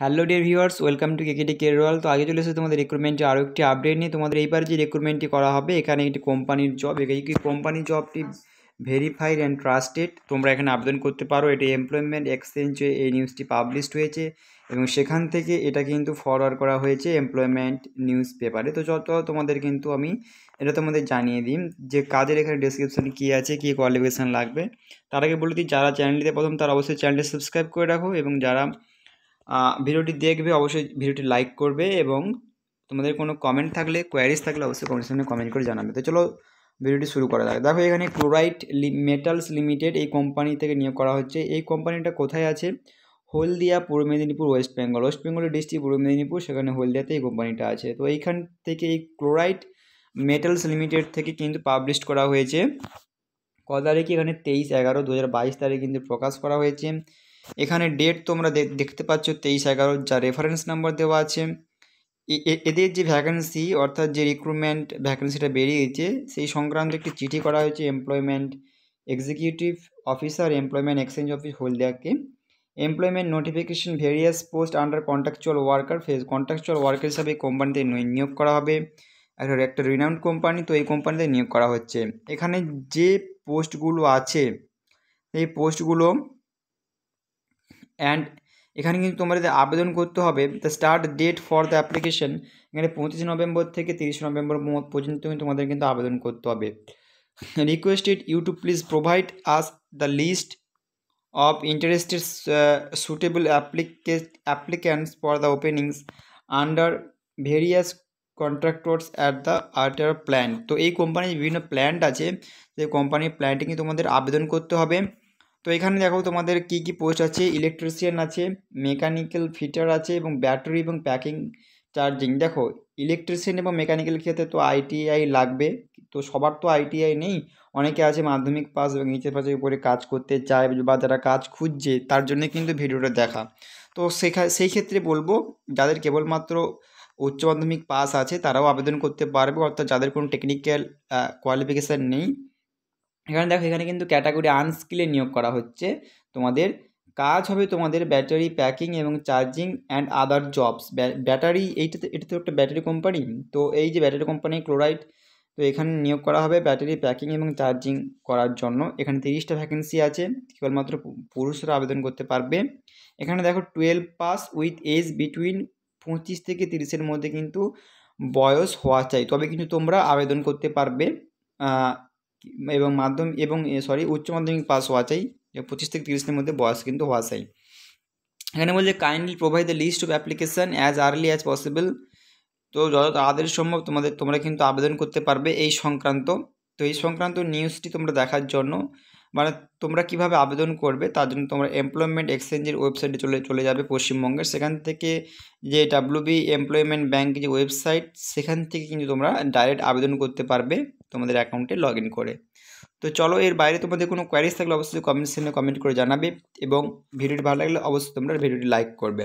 hello dear viewers welcome to KKT কেরোয়াল তো আগে চলে এসেছে তোমাদের রিক্রুটমেন্টে আরও একটি আপডেট নিয়ে তোমাদের এইবার যে রিক্রুটমেন্টটি করা হবে এখানে একটি কোম্পানির জব এই কোম্পানির জবটি ভেরিফাইড অ্যান্ড ট্রাস্টেড তোমরা এখানে আবেদন করতে পারো এটি এমপ্লয়মেন্ট এক্সচেঞ্জে এই নিউজটি পাবলিশড হয়েছে এবং সেখান থেকে এটা কিন্তু ফরওয়ার্ড করা হয়েছে এমপ্লয়মেন্ট নিউজ পেপারে তো যত তোমাদের কিন্তু আমি এটা তোমাদের জানিয়ে দিই যে কাজের এখানে ডিসক্রিপশানে কী আছে কী কোয়ালিফিকেশান লাগবে তার আগে বলে দিই যারা চ্যানেলটিতে প্রথম তারা অবশ্যই চ্যানেলটি সাবস্ক্রাইব করে রাখো এবং যারা ভিডিওটি দেখবে অবশ্যই ভিডিওটি লাইক করবে এবং তোমাদের কোনো কমেন্ট থাকলে কোয়ারিজ থাকলে অবশ্যই কমেন্ট কমেন্ট করে জানাবে তো চলো ভিডিওটি শুরু করা যাক দেখো এখানে ক্লোরাইট মেটালস লিমিটেড এই কোম্পানি থেকে নিয়োগ করা হচ্ছে এই কোম্পানিটা কোথায় আছে Haldia Purba Medinipur west Bengal west বেঙ্গলের ডিস্ট্রিক্ট পূর্ব মেদিনীপুর সেখানে হলদিয়াতে এই কোম্পানিটা আছে তো এইখান থেকে এই ক্লোরাইট মেটালস লিমিটেড থেকে কিন্তু পাবলিশ করা হয়েছে ক তারিখে এখানে তেইশ এগারো দু হাজার বাইশ তারিখে কিন্তু প্রকাশ করা হয়েছে এখানে ডেট তোমরা দেখতে পাচ্ছ তেইশ এগারো যা রেফারেন্স নাম্বার দেওয়া আছে এদের যে ভ্যাকেন্সি অর্থাৎ যে রিক্রুটমেন্ট ভ্যাকেন্সিটা বেরিয়েছে সেই সংক্রান্ত একটি চিঠি করা হয়েছে employment executive officer employment exchange office হোল্ডারকে employment notification various post under contractual worker face contractual worker হিসাবে কোম্পানিতে নিয়োগ করা হবে একটা একটা রিনাউন্ড কোম্পানি তো এই কোম্পানিতে নিয়োগ করা হচ্ছে এখানে যে পোস্টগুলো আছে এই পোস্টগুলো অ্যান্ড এখানে কিন্তু তোমাদের আবেদন করতে হবে the start date for the application এখানে পঁচিশে নভেম্বর থেকে তিরিশে নভেম্বর পর্যন্ত কিন্তু তোমাদের কিন্তু আবেদন করতে হবে requested you please provide us the list of interested suitable অ্যাপ্লিকে applicants for the openings under various contractors at the আর্টার প্ল্যান তো এই কোম্পানির বিভিন্ন প্ল্যান্ট আছে যে কোম্পানির প্ল্যান্টে কিন্তু তোমাদের আবেদন করতে হবে তো এখানে দেখো তোমাদের কি কি পোস্ট আছে ইলেকট্রিশিয়ান আছে মেকানিক্যাল ফিটার আছে এবং ব্যাটারি এবং প্যাকিং চার্জিং দেখো ইলেকট্রিশিয়ান এবং মেকানিক্যাল ক্ষেত্রে তো আইটিআই লাগবে তো সবার তো আইটিআই নেই অনেকে আছে মাধ্যমিক পাস এবং নিচের পাশের উপরে কাজ করতে চায় বা যারা কাজ খুঁজছে তার জন্য কিন্তু ভিডিওটা দেখা তো সেখা সেই ক্ষেত্রে বলবো যাদের কেবলমাত্র উচ্চ মাধ্যমিক পাস আছে তারাও আবেদন করতে পারবে অর্থাৎ যাদের কোনো টেকনিক্যাল কোয়ালিফিকেশান নেই এখানে দেখো এখানে কিন্তু ক্যাটাগরি আনস্কিলে নিয়োগ করা হচ্ছে তোমাদের কাজ হবে তোমাদের ব্যাটারি প্যাকিং এবং charging and other jobs battery এইটাতে এটা তো একটা ব্যাটারি কোম্পানি তো এই যে ব্যাটারি কোম্পানি ক্লোরাইড তো এখানে নিয়োগ করা হবে ব্যাটারি প্যাকিং এবং চার্জিং করার জন্য এখানে তিরিশটা ভ্যাকেন্সি আছে কেবলমাত্র পুরুষরা আবেদন করতে পারবে এখানে দেখো twelve pass with age between পঁচিশ থেকে তিরিশের মধ্যে কিন্তু বয়স হওয়া চাই তবে কিন্তু তোমরা আবেদন করতে পারবে এবং মাধ্যম এবং সরি উচ্চ মাধ্যমিক পাস হওয়া চাই পঁচিশ থেকে তিরিশের মধ্যে বয়স কিন্তু হওয়া চাই এখানে বলছে kindly provide the list of application as early as possible তো যত তাড়াতাড়ি সম্ভব তোমাদের তোমরা কিন্তু আবেদন করতে পারবে এই সংক্রান্ত তো এই সংক্রান্ত নিউজটি তোমরা দেখার জন্য মানে তোমরা কিভাবে আবেদন করবে তার জন্য তোমরা এমপ্লয়মেন্ট এক্সচেঞ্জের ওয়েবসাইটে চলে চলে যাবে পশ্চিমবঙ্গের সেখান থেকে যে ডাব্লিউবি এমপ্লয়মেন্ট ব্যাঙ্ক যে ওয়েবসাইট সেখান থেকে কিন্তু তোমরা ডাইরেক্ট আবেদন করতে পারবে তোমাদের অ্যাকাউন্টে লগ ইন করে তো চলো এর বাইরে তোমাদের কোনো কোয়ারিজ থাকলে অবশ্যই কমেন্ট সেকশনে কমেন্ট করে জানাবে এবং ভিডিওটি ভালো লাগলে অবশ্যই তোমরা ভিডিওটি লাইক করবে